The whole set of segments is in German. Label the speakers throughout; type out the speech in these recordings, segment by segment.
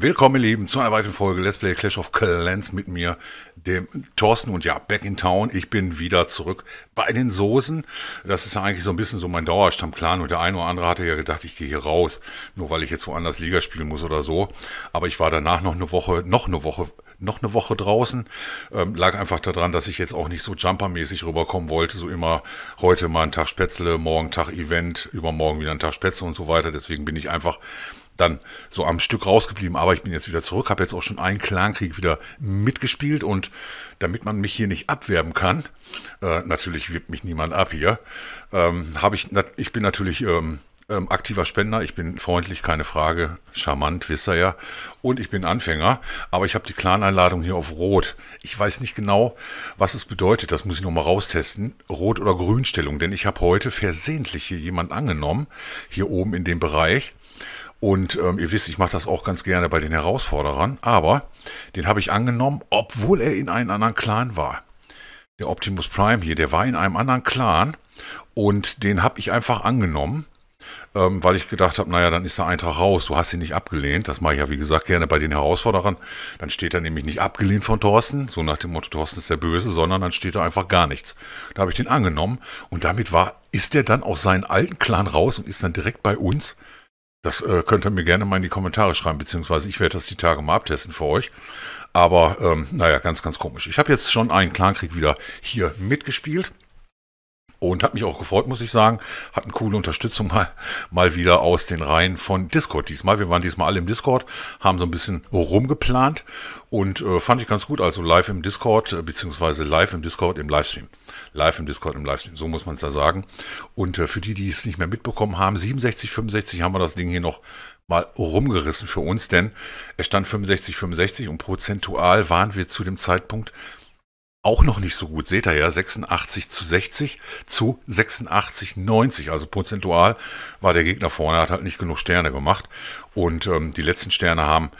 Speaker 1: Willkommen, ihr Lieben, zu einer weiteren Folge Let's Play Clash of Clans mit mir, dem Thorsten. Und ja, back in town. Ich bin wieder zurück bei den Soßen. Das ist ja eigentlich so ein bisschen so mein Dauerstammplan Und der eine oder andere hatte ja gedacht, ich gehe hier raus, nur weil ich jetzt woanders Liga spielen muss oder so. Aber ich war danach noch eine Woche, noch eine Woche, noch eine Woche draußen. Ähm, lag einfach daran, dass ich jetzt auch nicht so jumpermäßig rüberkommen wollte. So immer heute mal ein Tag Spätzle, morgen Tag Event, übermorgen wieder ein Tag Spätzle und so weiter. Deswegen bin ich einfach dann so am Stück rausgeblieben, aber ich bin jetzt wieder zurück, habe jetzt auch schon einen Clankrieg wieder mitgespielt und damit man mich hier nicht abwerben kann, äh, natürlich wirbt mich niemand ab hier, ähm, habe ich, ich bin natürlich ähm, ähm, aktiver Spender, ich bin freundlich, keine Frage, charmant, wisst ihr ja, und ich bin Anfänger, aber ich habe die Clan-Einladung hier auf Rot. Ich weiß nicht genau, was es bedeutet, das muss ich nochmal raustesten, Rot- oder Grünstellung, denn ich habe heute versehentlich hier jemand angenommen, hier oben in dem Bereich, und ähm, ihr wisst, ich mache das auch ganz gerne bei den Herausforderern, aber den habe ich angenommen, obwohl er in einem anderen Clan war. Der Optimus Prime hier, der war in einem anderen Clan und den habe ich einfach angenommen, ähm, weil ich gedacht habe, naja, dann ist der Eintrag raus, du hast ihn nicht abgelehnt. Das mache ich ja, wie gesagt, gerne bei den Herausforderern. Dann steht er nämlich nicht abgelehnt von Thorsten, so nach dem Motto, Thorsten ist der Böse, sondern dann steht da einfach gar nichts. Da habe ich den angenommen und damit war, ist der dann aus seinem alten Clan raus und ist dann direkt bei uns. Das äh, könnt ihr mir gerne mal in die Kommentare schreiben, beziehungsweise ich werde das die Tage mal abtesten für euch. Aber ähm, naja, ganz, ganz komisch. Ich habe jetzt schon einen Clankrieg wieder hier mitgespielt. Und hat mich auch gefreut, muss ich sagen. Hatten coole Unterstützung mal, mal wieder aus den Reihen von Discord diesmal. Wir waren diesmal alle im Discord, haben so ein bisschen rumgeplant und äh, fand ich ganz gut. Also live im Discord, äh, beziehungsweise live im Discord im Livestream. Live im Discord im Livestream, so muss man es ja sagen. Und äh, für die, die es nicht mehr mitbekommen haben, 67, 65 haben wir das Ding hier noch mal rumgerissen für uns, denn es stand 65, 65 und prozentual waren wir zu dem Zeitpunkt auch noch nicht so gut. Seht ihr ja, 86 zu 60 zu 86, 90. Also prozentual war der Gegner vorne, hat halt nicht genug Sterne gemacht. Und ähm, die letzten Sterne haben,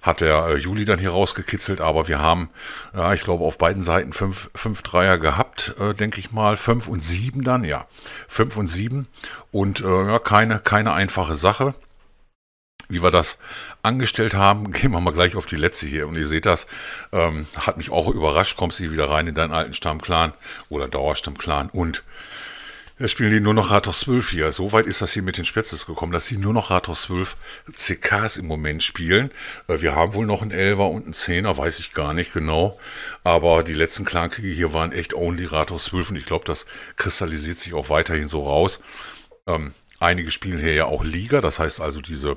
Speaker 1: hat der äh, Juli dann hier rausgekitzelt, aber wir haben, ja, ich glaube, auf beiden Seiten fünf, fünf Dreier gehabt, äh, denke ich mal. Fünf und sieben dann, ja. Fünf und sieben. Und äh, ja, keine, keine einfache Sache wie wir das angestellt haben. Gehen wir mal gleich auf die letzte hier. Und ihr seht das, ähm, hat mich auch überrascht. Kommst du wieder rein in deinen alten Stammclan oder Dauerstammclan und wir äh, spielen die nur noch Rathaus 12 hier. So weit ist das hier mit den Spätzles gekommen, dass sie nur noch Rathaus 12 CKs im Moment spielen. Äh, wir haben wohl noch einen 11er und einen 10er, weiß ich gar nicht genau. Aber die letzten Clankriege hier waren echt only Rathaus 12 und ich glaube, das kristallisiert sich auch weiterhin so raus. Ähm, Einige spielen hier ja auch Liga, das heißt also diese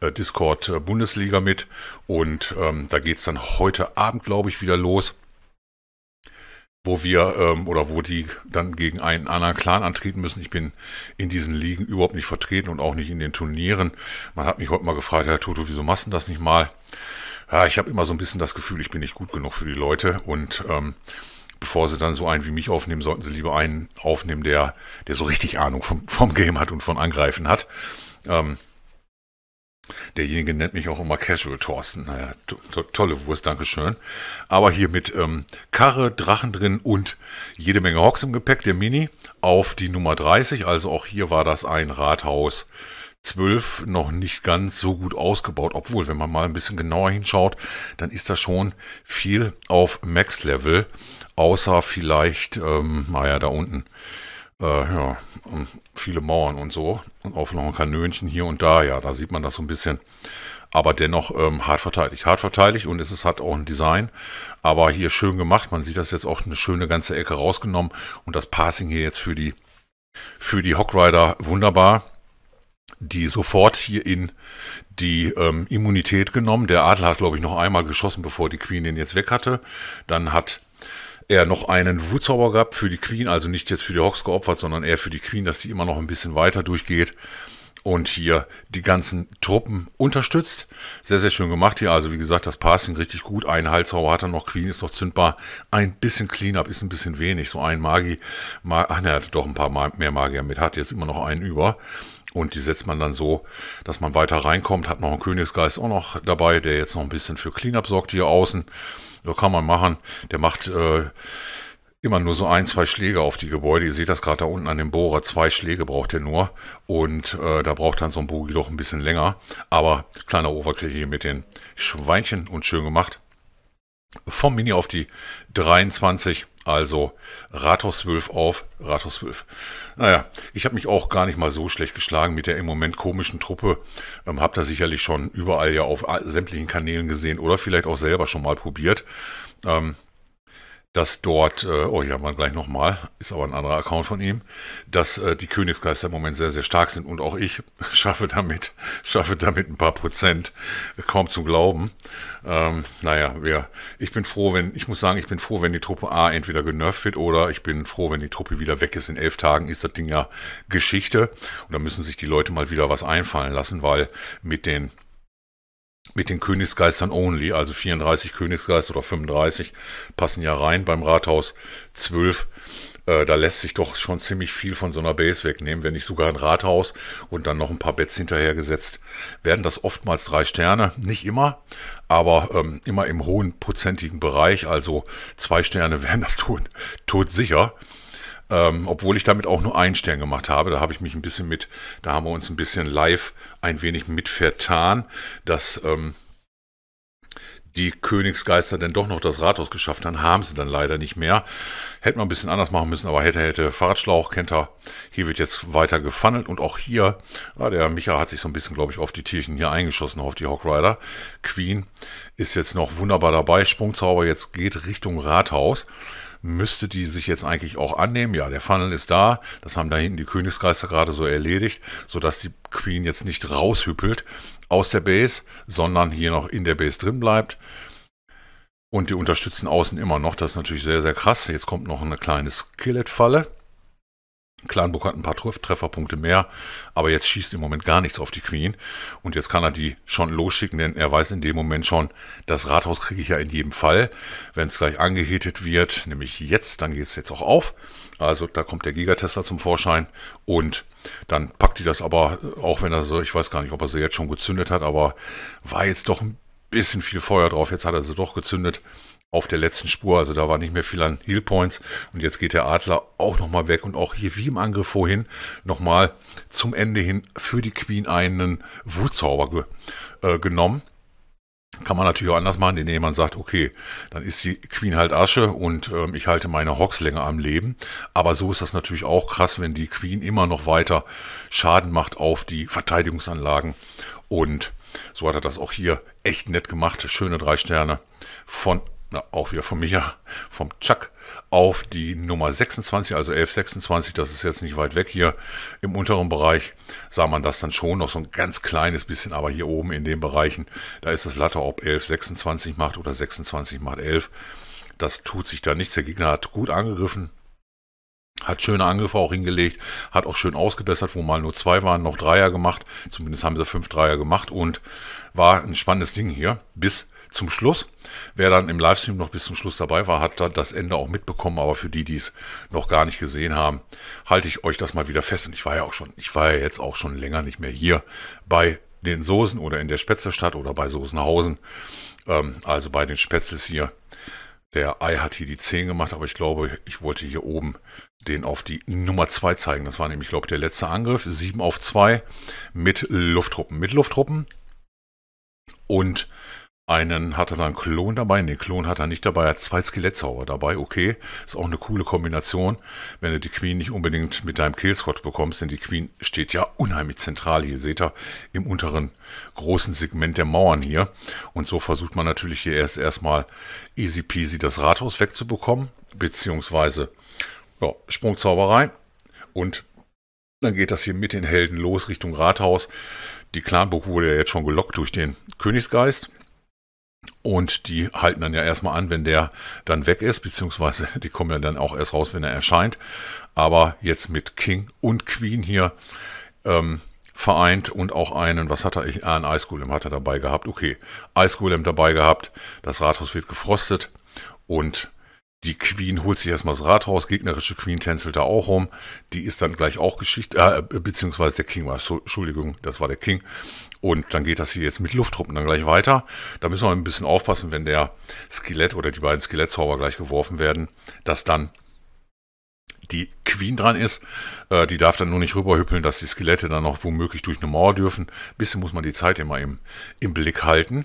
Speaker 1: äh, Discord-Bundesliga mit. Und ähm, da geht es dann heute Abend, glaube ich, wieder los, wo wir ähm, oder wo die dann gegen einen anderen Clan antreten müssen. Ich bin in diesen Ligen überhaupt nicht vertreten und auch nicht in den Turnieren. Man hat mich heute mal gefragt, Herr Toto, wieso machst du das nicht mal? Ja, ich habe immer so ein bisschen das Gefühl, ich bin nicht gut genug für die Leute und ähm, bevor sie dann so einen wie mich aufnehmen, sollten sie lieber einen aufnehmen, der, der so richtig Ahnung vom, vom Game hat und von Angreifen hat. Ähm, derjenige nennt mich auch immer Casual Thorsten. Naja, to to tolle Wurst, Dankeschön. Aber hier mit ähm, Karre, Drachen drin und jede Menge Hocks im Gepäck, der Mini, auf die Nummer 30. Also auch hier war das ein Rathaus. 12 noch nicht ganz so gut ausgebaut, obwohl, wenn man mal ein bisschen genauer hinschaut, dann ist das schon viel auf Max-Level. Außer vielleicht, ähm, naja, da unten. Äh, ja, viele Mauern und so. Und auch noch ein Kanönchen hier und da. Ja, da sieht man das so ein bisschen. Aber dennoch ähm, hart verteidigt. Hart verteidigt und es hat auch ein Design. Aber hier schön gemacht. Man sieht das jetzt auch eine schöne ganze Ecke rausgenommen. Und das Passing hier jetzt für die, für die Hockrider wunderbar die sofort hier in die ähm, Immunität genommen. Der Adler hat, glaube ich, noch einmal geschossen, bevor die Queen den jetzt weg hatte. Dann hat er noch einen Wutzauber gab für die Queen, also nicht jetzt für die Hawks geopfert, sondern eher für die Queen, dass die immer noch ein bisschen weiter durchgeht und hier die ganzen Truppen unterstützt. Sehr, sehr schön gemacht hier. Also wie gesagt, das Passing richtig gut. Ein Halshauer hat er noch, Queen ist noch zündbar. Ein bisschen Cleanup ist ein bisschen wenig. So ein Magi, Ma ach ne, er hatte doch ein paar mehr Magier mit, hat jetzt immer noch einen über. Und die setzt man dann so, dass man weiter reinkommt. Hat noch einen Königsgeist auch noch dabei, der jetzt noch ein bisschen für Cleanup sorgt hier außen. So kann man machen. Der macht äh, immer nur so ein, zwei Schläge auf die Gebäude. Ihr seht das gerade da unten an dem Bohrer. Zwei Schläge braucht er nur. Und äh, da braucht dann so ein Bogi doch ein bisschen länger. Aber kleiner Overkill hier mit den Schweinchen und schön gemacht vom Mini auf die 23, also Rathauswölf auf Rathauswölf. Naja, ich habe mich auch gar nicht mal so schlecht geschlagen mit der im Moment komischen Truppe. Ähm, habt ihr sicherlich schon überall ja auf äh, sämtlichen Kanälen gesehen oder vielleicht auch selber schon mal probiert. Ähm, dass dort, äh, oh, hier haben wir gleich nochmal, ist aber ein anderer Account von ihm, dass äh, die Königsgeister im Moment sehr, sehr stark sind und auch ich schaffe damit, schaffe damit ein paar Prozent, äh, kaum zu glauben. Ähm, naja, wir, ich bin froh, wenn, ich muss sagen, ich bin froh, wenn die Truppe A entweder genervt wird oder ich bin froh, wenn die Truppe wieder weg ist. In elf Tagen ist das Ding ja Geschichte und da müssen sich die Leute mal wieder was einfallen lassen, weil mit den mit den Königsgeistern only, also 34 Königsgeister oder 35 passen ja rein beim Rathaus 12. Äh, da lässt sich doch schon ziemlich viel von so einer Base wegnehmen, wenn nicht sogar ein Rathaus und dann noch ein paar Bets hinterhergesetzt. Werden das oftmals drei Sterne, nicht immer, aber ähm, immer im hohen prozentigen Bereich, also zwei Sterne werden das tot, tot sicher. Ähm, obwohl ich damit auch nur einen Stern gemacht habe. Da habe ich mich ein bisschen mit, da haben wir uns ein bisschen live ein wenig mit vertan, dass ähm, die Königsgeister denn doch noch das Rathaus geschafft haben, haben sie dann leider nicht mehr. Hätte man ein bisschen anders machen müssen, aber hätte, hätte, Fahrradschlauch, kennt er. Hier wird jetzt weiter gefunnelt und auch hier, ja, ah, der Micha hat sich so ein bisschen, glaube ich, auf die Tierchen hier eingeschossen, auf die Hawk Rider. Queen ist jetzt noch wunderbar dabei, Sprungzauber jetzt geht Richtung Rathaus müsste die sich jetzt eigentlich auch annehmen. Ja, der Funnel ist da. Das haben da hinten die Königsgeister gerade so erledigt, sodass die Queen jetzt nicht raushüppelt aus der Base, sondern hier noch in der Base drin bleibt. Und die unterstützen außen immer noch. Das ist natürlich sehr, sehr krass. Jetzt kommt noch eine kleine Skelettfalle. falle Kleinburg hat ein paar Trefferpunkte mehr, aber jetzt schießt im Moment gar nichts auf die Queen. Und jetzt kann er die schon losschicken, denn er weiß in dem Moment schon, das Rathaus kriege ich ja in jedem Fall. Wenn es gleich angehetet wird, nämlich jetzt, dann geht es jetzt auch auf. Also da kommt der Gigatester zum Vorschein und dann packt die das aber, auch wenn er so, ich weiß gar nicht, ob er sie jetzt schon gezündet hat, aber war jetzt doch ein bisschen viel Feuer drauf. Jetzt hat er sie doch gezündet auf der letzten Spur. Also da war nicht mehr viel an Heelpoints. Und jetzt geht der Adler auch nochmal weg. Und auch hier wie im Angriff vorhin nochmal zum Ende hin für die Queen einen Wutzauber ge äh, genommen. Kann man natürlich auch anders machen, indem man sagt, okay, dann ist die Queen halt Asche und ähm, ich halte meine Hawks länger am Leben. Aber so ist das natürlich auch krass, wenn die Queen immer noch weiter Schaden macht auf die Verteidigungsanlagen. Und so hat er das auch hier echt nett gemacht. Schöne drei Sterne von na, auch wieder von Micha, vom Chuck, auf die Nummer 26, also 1126, das ist jetzt nicht weit weg hier im unteren Bereich, sah man das dann schon noch so ein ganz kleines bisschen, aber hier oben in den Bereichen, da ist das Latte, ob 1126 macht oder 26 macht 11, das tut sich da nichts. Der Gegner hat gut angegriffen, hat schöne Angriffe auch hingelegt, hat auch schön ausgebessert, wo mal nur zwei waren, noch Dreier gemacht. Zumindest haben sie fünf Dreier gemacht und war ein spannendes Ding hier bis zum Schluss. Wer dann im Livestream noch bis zum Schluss dabei war, hat dann das Ende auch mitbekommen. Aber für die, die es noch gar nicht gesehen haben, halte ich euch das mal wieder fest. Und ich war ja auch schon, ich war ja jetzt auch schon länger nicht mehr hier bei den Soßen oder in der Spätzlestadt oder bei Soßenhausen. Ähm, also bei den Spätzles hier. Der Ei hat hier die 10 gemacht, aber ich glaube, ich wollte hier oben den auf die Nummer 2 zeigen. Das war nämlich, glaube ich, der letzte Angriff. 7 auf 2 mit Lufttruppen. Mit Lufttruppen und einen hat er dann Klon dabei? Ne, Klon hat er nicht dabei. Er hat zwei Skelettzauber dabei. Okay, ist auch eine coole Kombination. Wenn du die Queen nicht unbedingt mit deinem Killsquad bekommst, denn die Queen steht ja unheimlich zentral hier. Seht ihr im unteren großen Segment der Mauern hier. Und so versucht man natürlich hier erst erstmal easy peasy das Rathaus wegzubekommen. Beziehungsweise ja, Sprungzauberei. Und dann geht das hier mit den Helden los Richtung Rathaus. Die Clanburg wurde ja jetzt schon gelockt durch den Königsgeist. Und die halten dann ja erstmal an, wenn der dann weg ist, beziehungsweise die kommen ja dann auch erst raus, wenn er erscheint. Aber jetzt mit King und Queen hier ähm, vereint und auch einen, was hat er, ich, ah, ein Ice Golem hat er dabei gehabt, okay, Ice Golem dabei gehabt, das Rathaus wird gefrostet und die Queen holt sich erstmal das Rathaus, gegnerische Queen tänzelt da auch rum. Die ist dann gleich auch Geschichte, äh, äh, beziehungsweise der King war, so, Entschuldigung, das war der King. Und dann geht das hier jetzt mit Lufttruppen dann gleich weiter. Da müssen wir ein bisschen aufpassen, wenn der Skelett oder die beiden Skelettzauber gleich geworfen werden, dass dann die Queen dran ist. Äh, die darf dann nur nicht rüberhüppeln, dass die Skelette dann noch womöglich durch eine Mauer dürfen. Ein bisschen muss man die Zeit immer im, im Blick halten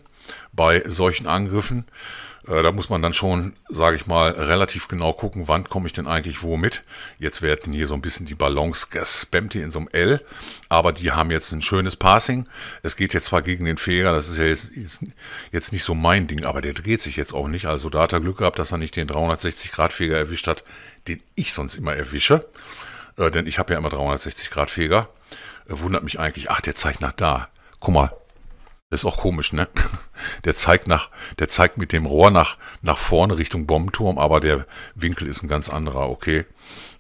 Speaker 1: bei solchen Angriffen. Äh, da muss man dann schon, sage ich mal, relativ genau gucken, wann komme ich denn eigentlich wo mit. Jetzt werden hier so ein bisschen die Ballons gespammt hier in so einem L, aber die haben jetzt ein schönes Passing. Es geht jetzt zwar gegen den Feger, das ist ja jetzt, jetzt nicht so mein Ding, aber der dreht sich jetzt auch nicht. Also da hat er Glück gehabt, dass er nicht den 360-Grad-Feger erwischt hat, den ich sonst immer erwische. Äh, denn ich habe ja immer 360-Grad-Feger. Äh, wundert mich eigentlich, ach, der zeigt nach da. Guck mal, das ist auch komisch, ne? Der zeigt nach, der zeigt mit dem Rohr nach, nach vorne Richtung Bombenturm, aber der Winkel ist ein ganz anderer. Okay.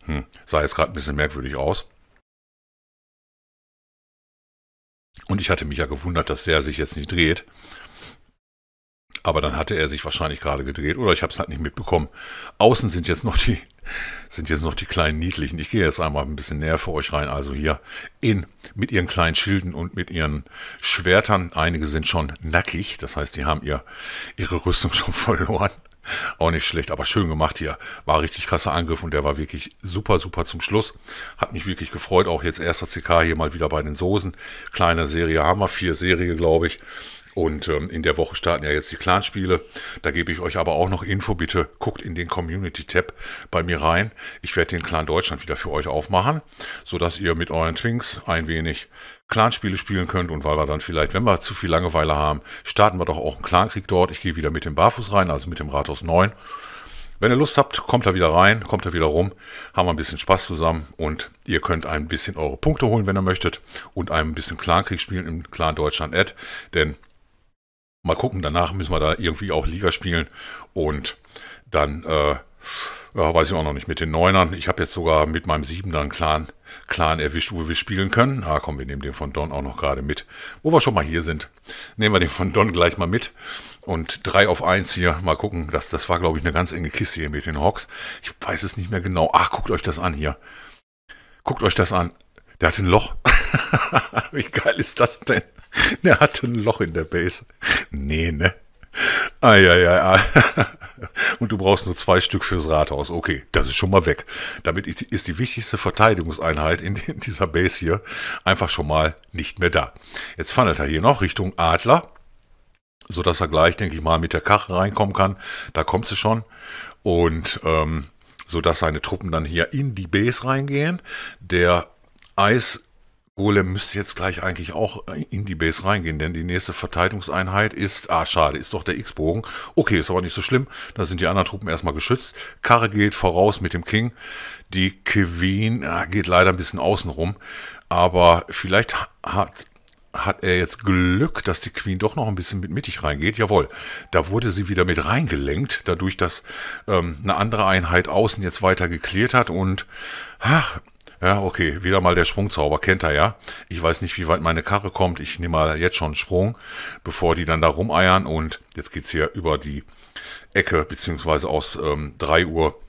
Speaker 1: Hm, sah jetzt gerade ein bisschen merkwürdig aus. Und ich hatte mich ja gewundert, dass der sich jetzt nicht dreht. Aber dann hatte er sich wahrscheinlich gerade gedreht oder ich habe es halt nicht mitbekommen. Außen sind jetzt noch die sind jetzt noch die kleinen niedlichen. Ich gehe jetzt einmal ein bisschen näher für euch rein. Also hier in mit ihren kleinen Schilden und mit ihren Schwertern. Einige sind schon nackig, das heißt, die haben ihr ihre Rüstung schon verloren. Auch nicht schlecht, aber schön gemacht hier. War richtig krasser Angriff und der war wirklich super, super zum Schluss. Hat mich wirklich gefreut. Auch jetzt erster CK hier mal wieder bei den Soßen. Kleine Serie haben wir, vier Serie, glaube ich. Und ähm, in der Woche starten ja jetzt die Clanspiele. Da gebe ich euch aber auch noch Info. Bitte guckt in den Community-Tab bei mir rein. Ich werde den Clan Deutschland wieder für euch aufmachen, sodass ihr mit euren Twinks ein wenig Clanspiele spielen könnt. Und weil wir dann vielleicht, wenn wir zu viel Langeweile haben, starten wir doch auch einen Clankrieg dort. Ich gehe wieder mit dem Barfuß rein, also mit dem Rathaus 9. Wenn ihr Lust habt, kommt da wieder rein, kommt da wieder rum, haben wir ein bisschen Spaß zusammen und ihr könnt ein bisschen eure Punkte holen, wenn ihr möchtet und ein bisschen Clankrieg spielen im Clan Deutschland Ad, denn Mal gucken, danach müssen wir da irgendwie auch Liga spielen und dann, äh, ja, weiß ich auch noch nicht, mit den Neunern. Ich habe jetzt sogar mit meinem Siebenern Clan, Clan erwischt, wo wir spielen können. Ah, komm, wir nehmen den von Don auch noch gerade mit. Wo wir schon mal hier sind, nehmen wir den von Don gleich mal mit. Und drei auf eins hier, mal gucken, das, das war, glaube ich, eine ganz enge Kiste hier mit den Hawks. Ich weiß es nicht mehr genau. Ach, guckt euch das an hier. Guckt euch das an. Der hat ein Loch. Wie geil ist das denn? Der hatte ein Loch in der Base. Nee, ne? Ai, ai, ai, ai. Und du brauchst nur zwei Stück fürs Rathaus. Okay, das ist schon mal weg. Damit ist die wichtigste Verteidigungseinheit in, dieser Base hier einfach schon mal nicht mehr da. Jetzt funnelt er hier noch Richtung Adler, sodass er gleich, denke ich mal, mit der Kachel reinkommen kann. Da kommt sie schon. Und ähm, sodass seine Truppen dann hier in die Base reingehen. Der Eis Golem müsste jetzt gleich eigentlich auch in die Base reingehen, denn die nächste Verteidigungseinheit ist, ah schade, ist doch der X-Bogen. Okay, ist aber nicht so schlimm, da sind die anderen Truppen erstmal geschützt. Karre geht voraus mit dem King, die Queen ah, geht leider ein bisschen außen rum, aber vielleicht hat, hat er jetzt Glück, dass die Queen doch noch ein bisschen mit mittig reingeht. Jawohl, da wurde sie wieder mit reingelenkt, dadurch, dass ähm, eine andere Einheit außen jetzt weiter geklärt hat und ach, ja, okay, wieder mal der Sprungzauber, kennt er ja. Ich weiß nicht, wie weit meine Karre kommt. Ich nehme mal jetzt schon einen Sprung, bevor die dann da rumeiern. Und jetzt geht's hier über die Ecke, beziehungsweise aus ähm, 3 Uhr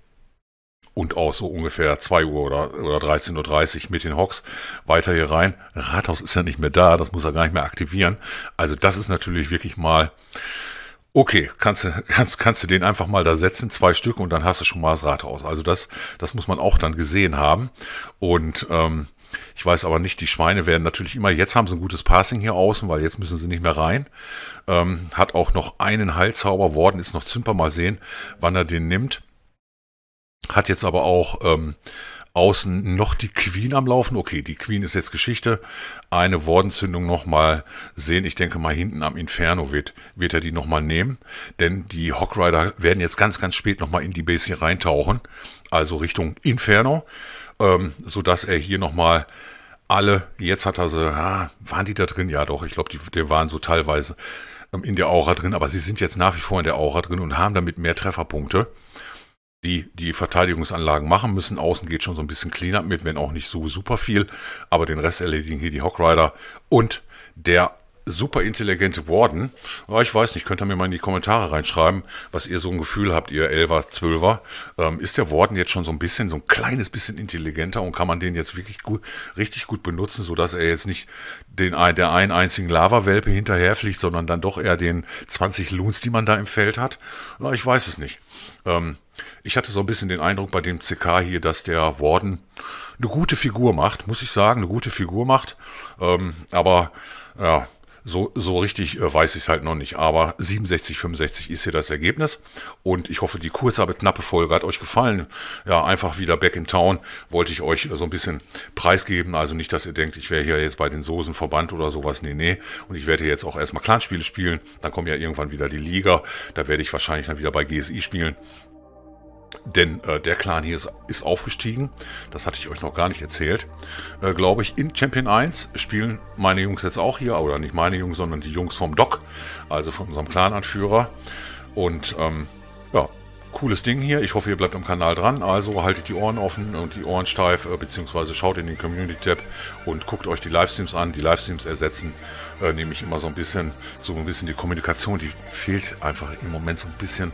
Speaker 1: und aus so ungefähr 2 Uhr oder, oder 13.30 Uhr mit den Hawks weiter hier rein. Rathaus ist ja nicht mehr da, das muss er gar nicht mehr aktivieren. Also das ist natürlich wirklich mal Okay, kannst kannst, kannst du den einfach mal da setzen, zwei Stück und dann hast du schon mal das Rathaus. Also das das muss man auch dann gesehen haben und ähm, ich weiß aber nicht, die Schweine werden natürlich immer, jetzt haben sie ein gutes Passing hier außen, weil jetzt müssen sie nicht mehr rein. Ähm, hat auch noch einen Heilzauber, Worden ist noch Zimper, mal sehen, wann er den nimmt. Hat jetzt aber auch ähm, Außen noch die Queen am Laufen. Okay, die Queen ist jetzt Geschichte. Eine Wordentzündung nochmal sehen. Ich denke mal, hinten am Inferno wird, wird er die nochmal nehmen. Denn die Hockrider werden jetzt ganz, ganz spät nochmal in die Base hier reintauchen. Also Richtung Inferno. Ähm, sodass er hier nochmal alle, jetzt hat er sie, ah, waren die da drin? Ja, doch, ich glaube, die, die waren so teilweise ähm, in der Aura drin, aber sie sind jetzt nach wie vor in der Aura drin und haben damit mehr Trefferpunkte die die Verteidigungsanlagen machen müssen. Außen geht schon so ein bisschen Cleanup mit, wenn auch nicht so super viel. Aber den Rest erledigen hier die Hawk Rider und der superintelligente Warden. Ja, ah, ich weiß nicht, könnt ihr mir mal in die Kommentare reinschreiben, was ihr so ein Gefühl habt, ihr Elfer, Zwölfer. Ähm, ist der Warden jetzt schon so ein bisschen, so ein kleines bisschen intelligenter und kann man den jetzt wirklich gut, richtig gut benutzen, sodass er jetzt nicht den, der einen einzigen Lava-Welpe hinterherfliegt, sondern dann doch eher den 20 Loons, die man da im Feld hat? Ja, ah, ich weiß es nicht. Ähm, ich hatte so ein bisschen den Eindruck bei dem CK hier, dass der Warden eine gute Figur macht, muss ich sagen, eine gute Figur macht. Ähm, aber ja, so, so richtig äh, weiß ich es halt noch nicht, aber 67, 65 ist hier das Ergebnis und ich hoffe, die kurze, aber knappe Folge hat euch gefallen. Ja, einfach wieder back in town wollte ich euch so ein bisschen preisgeben, also nicht, dass ihr denkt, ich wäre hier jetzt bei den Soßen verbannt oder sowas, nee, nee. Und ich werde jetzt auch erstmal Clanspiele spielen, dann kommen ja irgendwann wieder die Liga, da werde ich wahrscheinlich dann wieder bei GSI spielen. Denn äh, der Clan hier ist, ist, aufgestiegen. Das hatte ich euch noch gar nicht erzählt. Äh, Glaube ich, in Champion 1 spielen meine Jungs jetzt auch hier. Oder nicht meine Jungs, sondern die Jungs vom Doc. Also von unserem Clan-Anführer. Und ähm, ja, cooles Ding hier. Ich hoffe, ihr bleibt am Kanal dran. Also haltet die Ohren offen und die Ohren steif, äh, beziehungsweise schaut in den Community-Tab und guckt euch die Livestreams an. Die Livestreams ersetzen äh, nämlich immer so ein bisschen, so ein bisschen die Kommunikation, die fehlt einfach im Moment so ein bisschen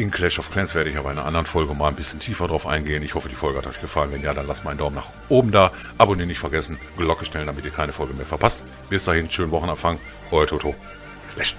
Speaker 1: in Clash of Clans werde ich aber in einer anderen Folge mal ein bisschen tiefer drauf eingehen. Ich hoffe, die Folge hat euch gefallen. Wenn ja, dann lasst mal einen Daumen nach oben da. Abonnieren nicht vergessen, Glocke stellen, damit ihr keine Folge mehr verpasst. Bis dahin, schönen Wochenabfang. Euer Toto. Clash.